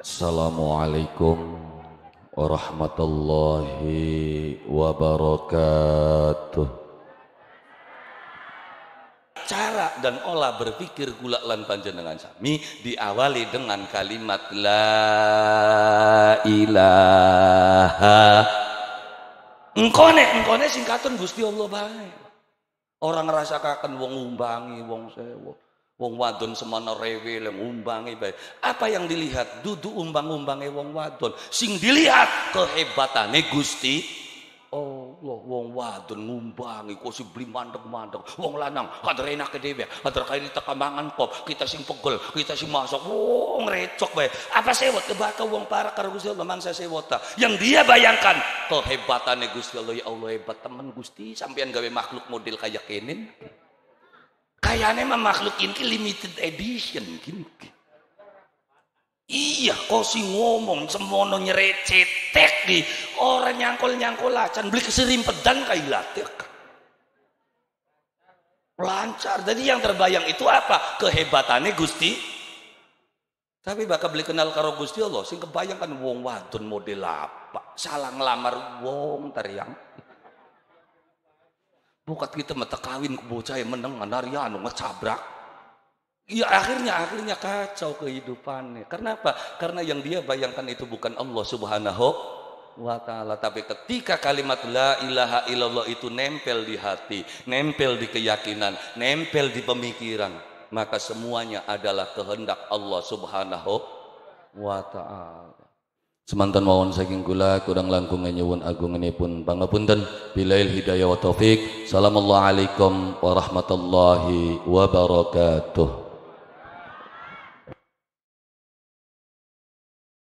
Assalamualaikum warahmatullahi wabarakatuh. Cara dan olah berpikir kula lan panjenengan sami diawali dengan kalimat la ilaha. Engkone engkone singkatan Gusti Allah baik. Orang rasa kaken wong umbangi, wong sewa. Wong wadon semono rewe ngumbangi bae. Apa yang dilihat? Dudu umbang-umbange wong wadon. Sing dilihat kehebatane Gusti Allah. Oh, wong wadon ngumbangi kok si bli mandeg mandek Wong lanang kadher enak dhewe, kadher ya. kae pop. Kita sing pegel, kita sing masuk. Wong oh, recok bae. Apa sewot kebaka wong para karo Gusti Allah mangsa sewota. Yang dia bayangkan kehebatane Gusti Allah ya Allah hebat temen Gusti sampean gawe makhluk model kaya kene kayaknya mah makhluk ini limited edition gini. Gitu. Iya, kau sih ngomong semono nyerecetek di orang nyangkul nyangkul lacan beli pedang kayak latih Lancar. Jadi yang terbayang itu apa? Kehebatannya Gusti. Tapi bakal beli kenal karo Gusti Allah, sing kebayangkan wong wadon model apa? Salah ngelamar wong teriang bukat kita mata kawin ke bocah yang menang menari ya, anu ngecabrak ya akhirnya akhirnya kacau kehidupannya karena apa karena yang dia bayangkan itu bukan Allah subhanahu wa ta'ala tapi ketika kalimat la ilaha illallah itu nempel di hati nempel di keyakinan nempel di pemikiran maka semuanya adalah kehendak Allah subhanahu wa ta'ala Semantan mawon saking kula kurang langkung nyuwun agunganipun pangapunten bilail hidayah wa taufik. Assalamualaikum warahmatullahi wabarakatuh.